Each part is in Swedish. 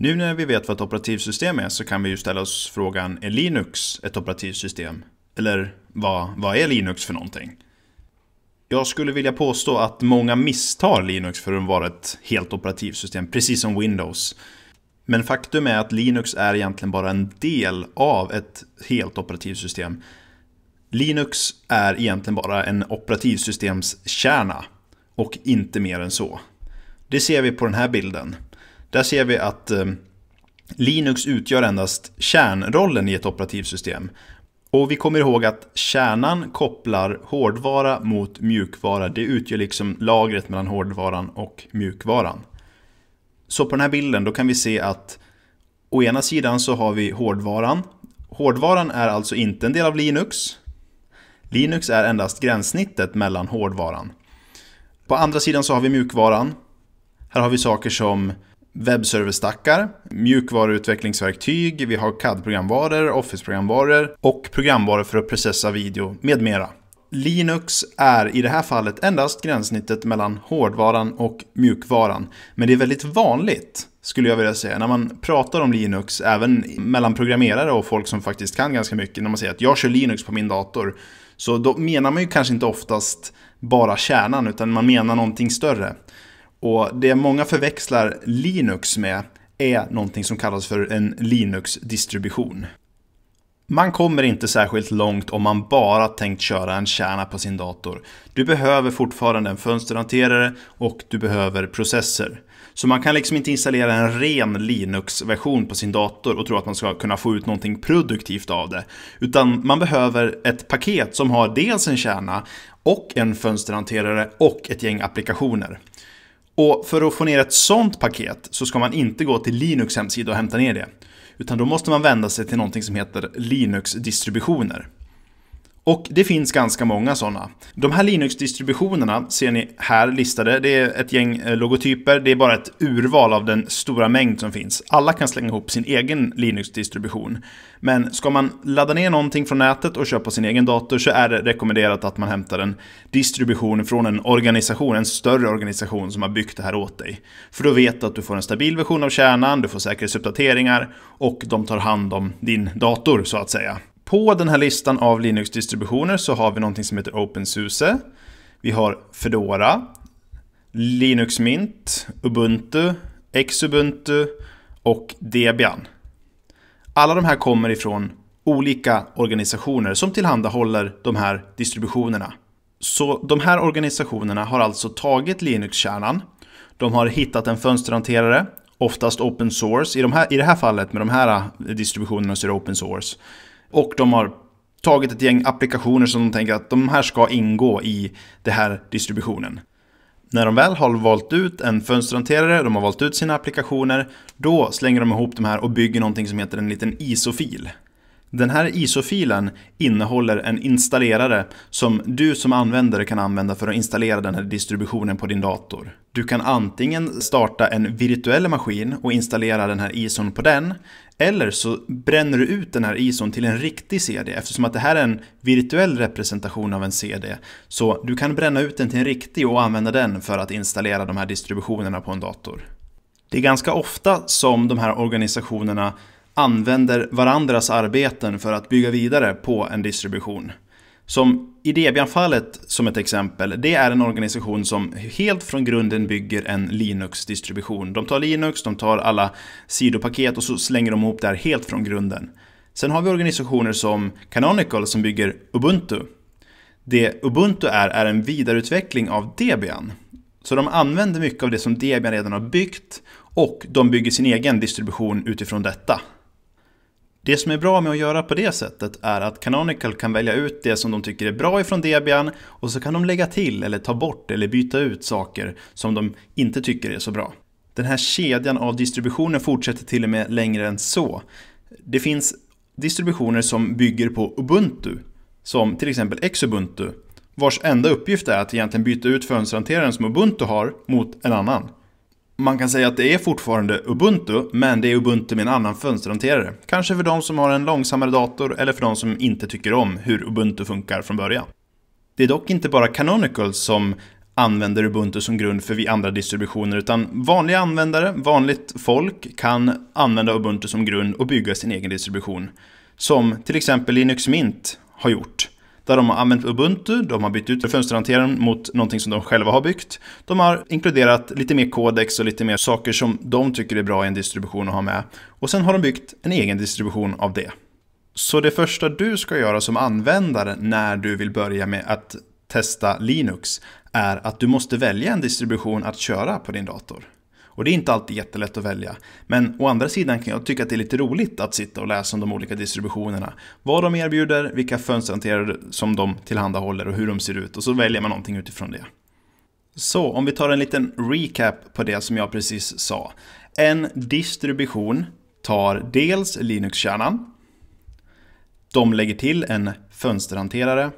Nu när vi vet vad ett operativsystem är så kan vi ju ställa oss frågan, är Linux ett operativsystem? Eller vad, vad är Linux för någonting? Jag skulle vilja påstå att många misstar Linux för att vara ett helt operativsystem, precis som Windows. Men faktum är att Linux är egentligen bara en del av ett helt operativsystem. Linux är egentligen bara en operativsystemskärna och inte mer än så. Det ser vi på den här bilden. Där ser vi att ehm, Linux utgör endast kärnrollen i ett operativsystem. Och vi kommer ihåg att kärnan kopplar hårdvara mot mjukvara. Det utgör liksom lagret mellan hårdvaran och mjukvaran. Så på den här bilden då kan vi se att å ena sidan så har vi hårdvaran. Hårdvaran är alltså inte en del av Linux. Linux är endast gränssnittet mellan hårdvaran. På andra sidan så har vi mjukvaran. Här har vi saker som webbserverstackar, mjukvaruutvecklingsverktyg, vi har CAD-programvaror, Office-programvaror och programvaror för att processa video med mera. Linux är i det här fallet endast gränssnittet mellan hårdvaran och mjukvaran. Men det är väldigt vanligt, skulle jag vilja säga, när man pratar om Linux, även mellan programmerare och folk som faktiskt kan ganska mycket, när man säger att jag kör Linux på min dator, så då menar man ju kanske inte oftast bara kärnan, utan man menar någonting större. Och det många förväxlar Linux med är någonting som kallas för en Linux-distribution. Man kommer inte särskilt långt om man bara tänkt köra en kärna på sin dator. Du behöver fortfarande en fönsterhanterare och du behöver processer. Så man kan liksom inte installera en ren Linux-version på sin dator och tro att man ska kunna få ut någonting produktivt av det. Utan man behöver ett paket som har dels en kärna och en fönsterhanterare och ett gäng applikationer. Och för att få ner ett sånt paket så ska man inte gå till Linux hemsida och hämta ner det. Utan då måste man vända sig till någonting som heter Linux-distributioner. Och det finns ganska många sådana. De här Linux-distributionerna ser ni här listade. Det är ett gäng eh, logotyper. Det är bara ett urval av den stora mängd som finns. Alla kan slänga ihop sin egen Linux-distribution. Men ska man ladda ner någonting från nätet och köpa sin egen dator så är det rekommenderat att man hämtar en distribution från en organisation, en större organisation som har byggt det här åt dig. För då vet du att du får en stabil version av kärnan, du får säkerhetsuppdateringar och de tar hand om din dator så att säga. På den här listan av Linux-distributioner så har vi någonting som heter OpenSUSE. Vi har Fedora, Linux Mint, Ubuntu, Xubuntu och Debian. Alla de här kommer ifrån olika organisationer som tillhandahåller de här distributionerna. Så de här organisationerna har alltså tagit Linux-kärnan, de har hittat en fönsterhanterare, oftast open source, i, de här, i det här fallet med de här eh, distributionerna så är det open source. Och de har tagit ett gäng applikationer som de tänker att de här ska ingå i den här distributionen. När de väl har valt ut en fönsterhanterare, de har valt ut sina applikationer, då slänger de ihop de här och bygger någonting som heter en liten ISO-fil. Den här ISO-filen innehåller en installerare som du som användare kan använda för att installera den här distributionen på din dator. Du kan antingen starta en virtuell maskin och installera den här ISOn på den, eller så bränner du ut den här ISOn till en riktig CD eftersom att det här är en virtuell representation av en CD. Så du kan bränna ut den till en riktig och använda den för att installera de här distributionerna på en dator. Det är ganska ofta som de här organisationerna använder varandras arbeten för att bygga vidare på en distribution. Som i debian fallet som ett exempel, det är en organisation som helt från grunden bygger en Linux-distribution. De tar Linux, de tar alla sidopaket och så slänger de ihop det här helt från grunden. Sen har vi organisationer som Canonical som bygger Ubuntu. Det Ubuntu är, är en vidareutveckling av Debian. Så de använder mycket av det som Debian redan har byggt och de bygger sin egen distribution utifrån detta. Det som är bra med att göra på det sättet är att Canonical kan välja ut det som de tycker är bra ifrån Debian och så kan de lägga till eller ta bort eller byta ut saker som de inte tycker är så bra. Den här kedjan av distributioner fortsätter till och med längre än så. Det finns distributioner som bygger på Ubuntu, som till exempel Xubuntu, vars enda uppgift är att egentligen byta ut fönsterhanteraren som Ubuntu har mot en annan. Man kan säga att det är fortfarande Ubuntu, men det är Ubuntu med en annan fönsterhanterare. Kanske för de som har en långsammare dator eller för de som inte tycker om hur Ubuntu funkar från början. Det är dock inte bara Canonical som använder Ubuntu som grund för vi andra distributioner, utan vanliga användare, vanligt folk kan använda Ubuntu som grund och bygga sin egen distribution. Som till exempel Linux Mint har gjort. Där de har använt Ubuntu, de har bytt ut fönsterhanteraren mot någonting som de själva har byggt. De har inkluderat lite mer kodex och lite mer saker som de tycker är bra i en distribution att ha med. Och sen har de byggt en egen distribution av det. Så det första du ska göra som användare när du vill börja med att testa Linux är att du måste välja en distribution att köra på din dator. Och det är inte alltid jättelätt att välja. Men å andra sidan kan jag tycka att det är lite roligt att sitta och läsa om de olika distributionerna. Vad de erbjuder, vilka fönsterhanterare som de tillhandahåller och hur de ser ut. Och så väljer man någonting utifrån det. Så om vi tar en liten recap på det som jag precis sa. En distribution tar dels Linux-kärnan, de lägger till en fönsterhanterare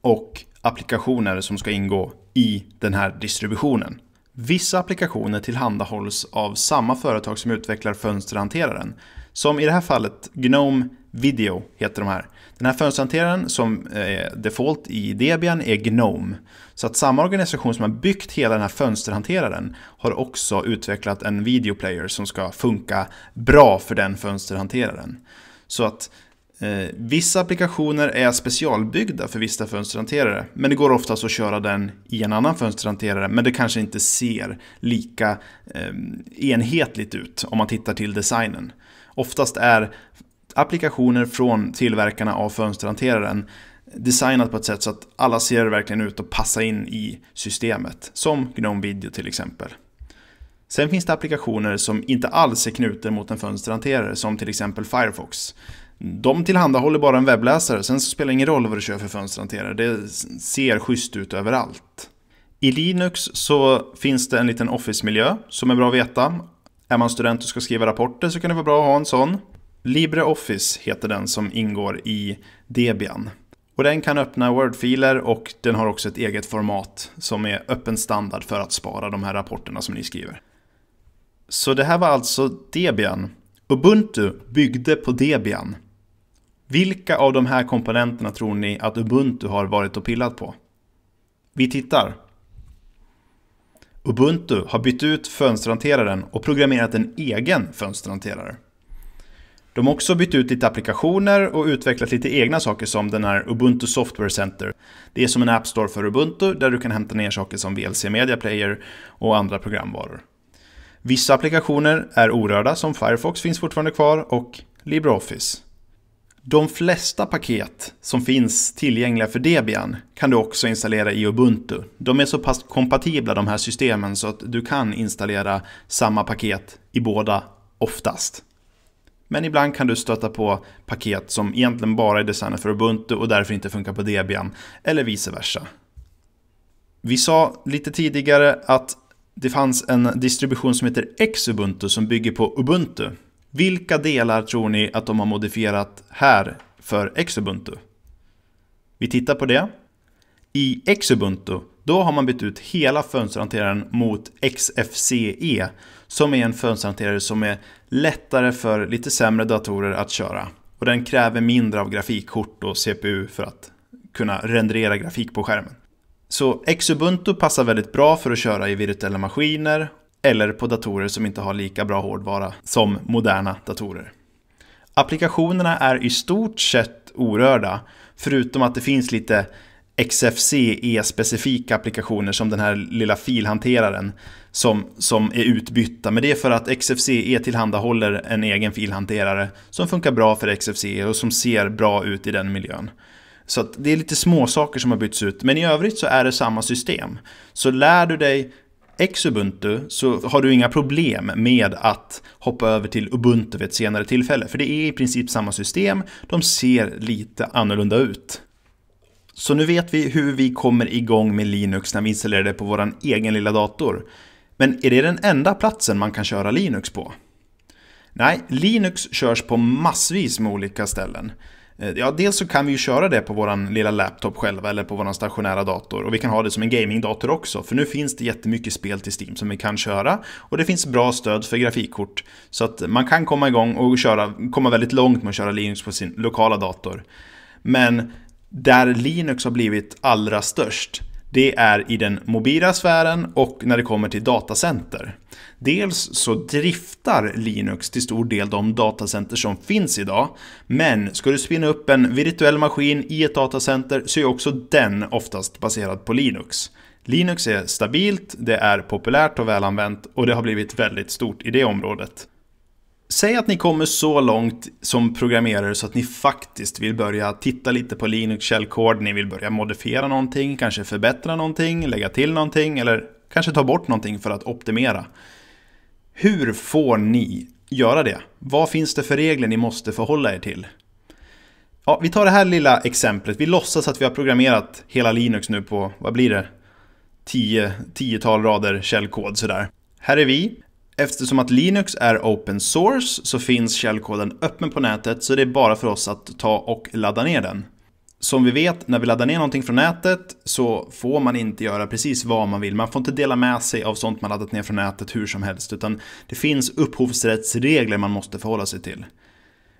och applikationer som ska ingå i den här distributionen. Vissa applikationer tillhandahålls av samma företag som utvecklar fönsterhanteraren. Som i det här fallet Gnome Video heter de här. Den här fönsterhanteraren som är eh, default i Debian är Gnome. Så att samma organisation som har byggt hela den här fönsterhanteraren har också utvecklat en videoplayer som ska funka bra för den fönsterhanteraren. Så att Eh, vissa applikationer är specialbyggda för vissa fönsterhanterare, men det går oftast att köra den i en annan fönsterhanterare, men det kanske inte ser lika eh, enhetligt ut om man tittar till designen. Oftast är applikationer från tillverkarna av fönsterhanteraren designat på ett sätt så att alla ser verkligen ut att passa in i systemet, som Gnome Video till exempel. Sen finns det applikationer som inte alls är knutna mot en fönsterhanterare, som till exempel Firefox. De tillhandahåller bara en webbläsare, sen så spelar det ingen roll vad du kör för fönsterhanterare. Det ser schysst ut överallt. I Linux så finns det en liten Office-miljö som är bra att veta. Är man student och ska skriva rapporter så kan det vara bra att ha en sån. LibreOffice heter den som ingår i Debian. Och den kan öppna Word-filer och den har också ett eget format som är öppen standard för att spara de här rapporterna som ni skriver. Så det här var alltså Debian. Ubuntu byggde på Debian. Vilka av de här komponenterna tror ni att Ubuntu har varit och pillat på? Vi tittar. Ubuntu har bytt ut fönsterhanteraren och programmerat en egen fönsterhanterare. De har också bytt ut lite applikationer och utvecklat lite egna saker som den här Ubuntu Software Center. Det är som en app store för Ubuntu där du kan hämta ner saker som VLC Media Player och andra programvaror. Vissa applikationer är orörda som Firefox finns fortfarande kvar och LibreOffice. De flesta paket som finns tillgängliga för Debian kan du också installera i Ubuntu. De är så pass kompatibla de här systemen så att du kan installera samma paket i båda oftast. Men ibland kan du stöta på paket som egentligen bara är designade för Ubuntu och därför inte funkar på Debian, eller vice versa. Vi sa lite tidigare att det fanns en distribution som heter Xubuntu som bygger på Ubuntu. Vilka delar tror ni att de har modifierat här för Exubuntu? Vi tittar på det. I Exubuntu, då har man bytt ut hela fönsterhanteraren mot XFCE som är en fönsterhanterare som är lättare för lite sämre datorer att köra. Och den kräver mindre av grafikkort och CPU för att kunna renderera grafik på skärmen. Så Xubuntu passar väldigt bra för att köra i virtuella maskiner eller på datorer som inte har lika bra hårdvara som moderna datorer. Applikationerna är i stort sett orörda, förutom att det finns lite XFCE-specifika applikationer som den här lilla filhanteraren som, som är utbytta. Men det är för att XFCE tillhandahåller en egen filhanterare som funkar bra för XFCE och som ser bra ut i den miljön. Så det är lite små saker som har bytts ut, men i övrigt så är det samma system. Så lär du dig Xubuntu så har du inga problem med att hoppa över till Ubuntu vid ett senare tillfälle. För det är i princip samma system, de ser lite annorlunda ut. Så nu vet vi hur vi kommer igång med Linux när vi installerar det på vår egen lilla dator. Men är det den enda platsen man kan köra Linux på? Nej, Linux körs på massvis med olika ställen. Eh, ja, dels så kan vi ju köra det på vår lilla laptop själva eller på vår stationära dator och vi kan ha det som en gamingdator också för nu finns det jättemycket spel till Steam som vi kan köra och det finns bra stöd för grafikkort så att man kan komma igång och köra, komma väldigt långt med att köra Linux på sin lokala dator. Men där Linux har blivit allra störst det är i den mobila sfären och när det kommer till datacenter. Dels så driftar Linux till stor del de datacenter som finns idag, men ska du spinna upp en virtuell maskin i ett datacenter så är också den oftast baserad på Linux. Linux är stabilt, det är populärt och välanvänt och det har blivit väldigt stort i det området. Säg att ni kommer så långt som programmerare så att ni faktiskt vill börja titta lite på Linux källkod, ni vill börja modifiera någonting, kanske förbättra någonting, lägga till någonting eller kanske ta bort någonting för att optimera. Hur får ni göra det? Vad finns det för regler ni måste förhålla er till? Ja, vi tar det här lilla exemplet. Vi låtsas att vi har programmerat hela Linux nu på, vad blir det? Tio, tiotal rader källkod sådär. Här är vi. Eftersom att Linux är open source så finns källkoden öppen på nätet så det är bara för oss att ta och ladda ner den. Som vi vet, när vi laddar ner någonting från nätet så får man inte göra precis vad man vill. Man får inte dela med sig av sånt man laddat ner från nätet hur som helst, utan det finns upphovsrättsregler man måste förhålla sig till.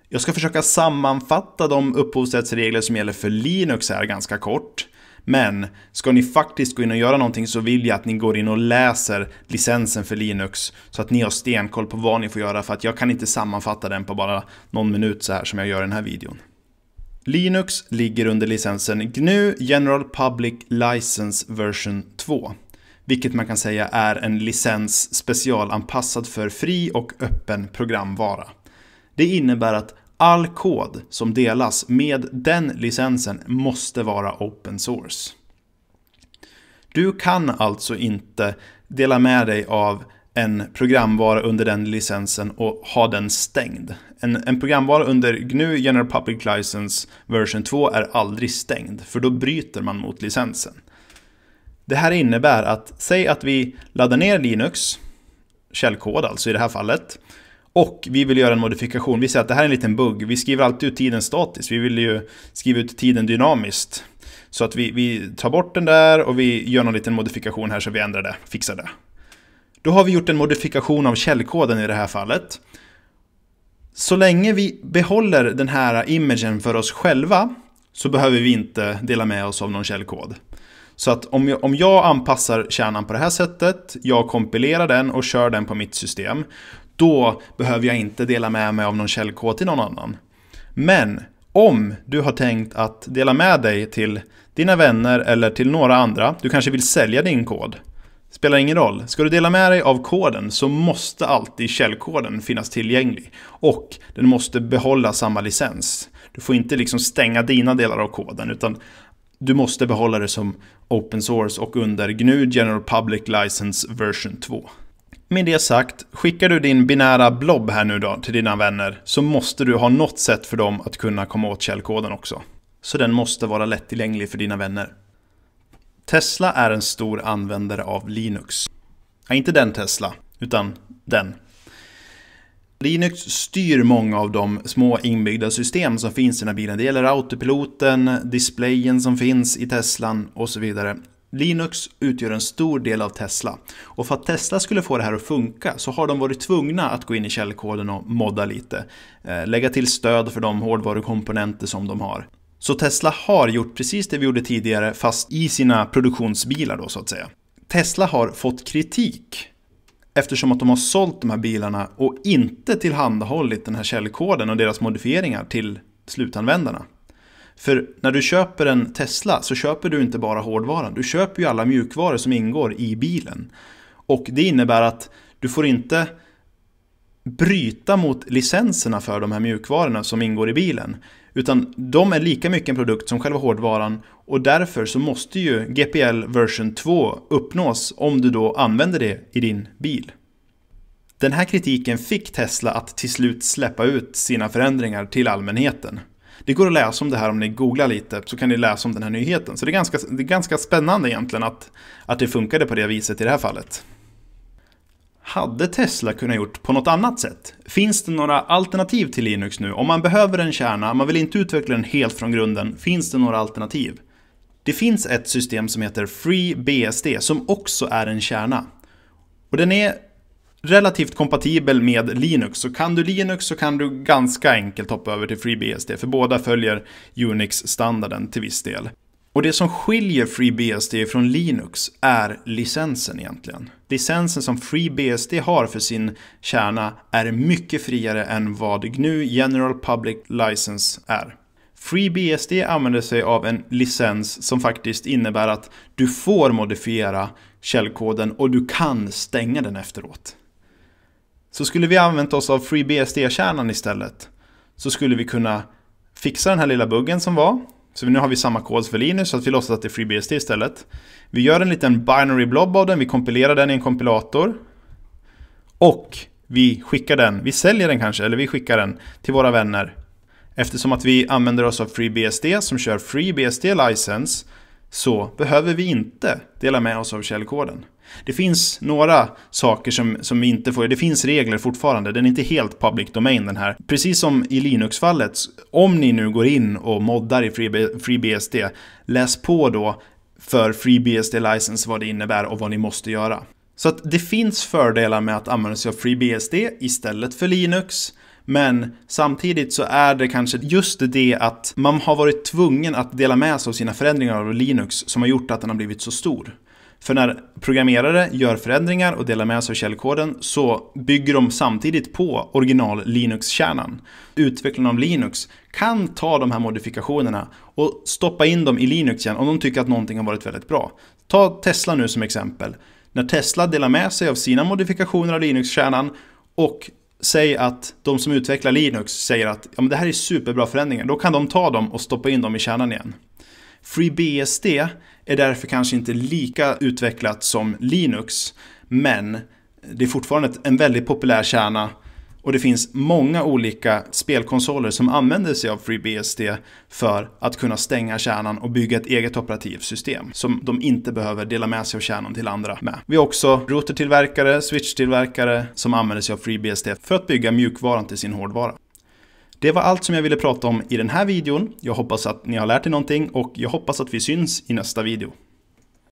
Jag ska försöka sammanfatta de upphovsrättsregler som gäller för Linux här ganska kort. Men ska ni faktiskt gå in och göra någonting så vill jag att ni går in och läser licensen för Linux så att ni har stenkoll på vad ni får göra för att jag kan inte sammanfatta den på bara någon minut så här som jag gör i den här videon. Linux ligger under licensen GNU General Public License Version 2 vilket man kan säga är en licens specialanpassad för fri och öppen programvara. Det innebär att All kod som delas med den licensen måste vara open source. Du kan alltså inte dela med dig av en programvara under den licensen och ha den stängd. En, en programvara under GNU General Public License version 2 är aldrig stängd, för då bryter man mot licensen. Det här innebär att, säg att vi laddar ner Linux, källkod alltså i det här fallet, och vi vill göra en modifikation. Vi säger att det här är en liten bugg. Vi skriver alltid ut tiden statiskt. Vi vill ju skriva ut tiden dynamiskt. Så att vi, vi tar bort den där och vi gör någon liten modifikation här så vi ändrar det, fixar det. Då har vi gjort en modifikation av källkoden i det här fallet. Så länge vi behåller den här imagen för oss själva så behöver vi inte dela med oss av någon källkod. Så att om jag, om jag anpassar kärnan på det här sättet, jag kompilerar den och kör den på mitt system, då behöver jag inte dela med mig av någon källkod till någon annan. Men om du har tänkt att dela med dig till dina vänner eller till några andra, du kanske vill sälja din kod. Spelar ingen roll. Ska du dela med dig av koden så måste alltid källkoden finnas tillgänglig. Och den måste behålla samma licens. Du får inte liksom stänga dina delar av koden utan du måste behålla det som open source och under GNU General Public License version 2. Med det sagt, skickar du din binära blob här nu då till dina vänner så måste du ha något sätt för dem att kunna komma åt källkoden också. Så den måste vara lättillgänglig för dina vänner. Tesla är en stor användare av Linux. Ja, inte den Tesla, utan den. Linux styr många av de små inbyggda system som finns i den här bilen. Det gäller autopiloten, displayen som finns i Teslan och så vidare. Linux utgör en stor del av Tesla och för att Tesla skulle få det här att funka så har de varit tvungna att gå in i källkoden och modda lite. Eh, lägga till stöd för de hårdvarukomponenter som de har. Så Tesla har gjort precis det vi gjorde tidigare fast i sina produktionsbilar då så att säga. Tesla har fått kritik eftersom att de har sålt de här bilarna och inte tillhandahållit den här källkoden och deras modifieringar till slutanvändarna. För när du köper en Tesla så köper du inte bara hårdvaran, du köper ju alla mjukvaror som ingår i bilen. Och det innebär att du får inte bryta mot licenserna för de här mjukvarorna som ingår i bilen. Utan de är lika mycket en produkt som själva hårdvaran och därför så måste ju GPL version 2 uppnås om du då använder det i din bil. Den här kritiken fick Tesla att till slut släppa ut sina förändringar till allmänheten. Det går att läsa om det här om ni googlar lite så kan ni läsa om den här nyheten. Så det är ganska, det är ganska spännande egentligen att, att det funkade på det viset i det här fallet. Hade Tesla kunnat gjort på något annat sätt? Finns det några alternativ till Linux nu? Om man behöver en kärna, man vill inte utveckla den helt från grunden, finns det några alternativ? Det finns ett system som heter FreeBSD som också är en kärna. Och den är relativt kompatibel med Linux. Så kan du Linux så kan du ganska enkelt hoppa över till FreeBSD, för båda följer Unix-standarden till viss del. Och det som skiljer FreeBSD från Linux är licensen egentligen. Licensen som FreeBSD har för sin kärna är mycket friare än vad GNU General Public License är. FreeBSD använder sig av en licens som faktiskt innebär att du får modifiera källkoden och du kan stänga den efteråt. Så skulle vi använt oss av FreeBSD-kärnan istället så skulle vi kunna fixa den här lilla buggen som var. Så nu har vi samma kod för Linux så att vi låtsas att det är FreeBSD istället. Vi gör en liten binary blob av den, vi kompilerar den i en kompilator. Och vi skickar den, vi säljer den kanske, eller vi skickar den till våra vänner. Eftersom att vi använder oss av FreeBSD som kör FreeBSD license så behöver vi inte dela med oss av källkoden. Det finns några saker som, som vi inte får, det finns regler fortfarande, den är inte helt public domain den här. Precis som i Linux-fallet, om ni nu går in och moddar i FreeBSD, läs på då för FreeBSD license vad det innebär och vad ni måste göra. Så att det finns fördelar med att använda sig av FreeBSD istället för Linux. Men samtidigt så är det kanske just det att man har varit tvungen att dela med sig av sina förändringar av Linux som har gjort att den har blivit så stor. För när programmerare gör förändringar och delar med sig av källkoden så bygger de samtidigt på original Linux-kärnan. Utvecklarna av Linux kan ta de här modifikationerna och stoppa in dem i Linux igen om de tycker att någonting har varit väldigt bra. Ta Tesla nu som exempel. När Tesla delar med sig av sina modifikationer av Linux-kärnan och säger att de som utvecklar Linux säger att ja, men det här är superbra förändringar, då kan de ta dem och stoppa in dem i kärnan igen. FreeBSD är därför kanske inte lika utvecklat som Linux, men det är fortfarande en väldigt populär kärna och det finns många olika spelkonsoler som använder sig av FreeBSD för att kunna stänga kärnan och bygga ett eget operativsystem som de inte behöver dela med sig av kärnan till andra med. Vi har också routertillverkare, switchtillverkare som använder sig av FreeBSD för att bygga mjukvaran till sin hårdvara. Det var allt som jag ville prata om i den här videon. Jag hoppas att ni har lärt er någonting och jag hoppas att vi syns i nästa video.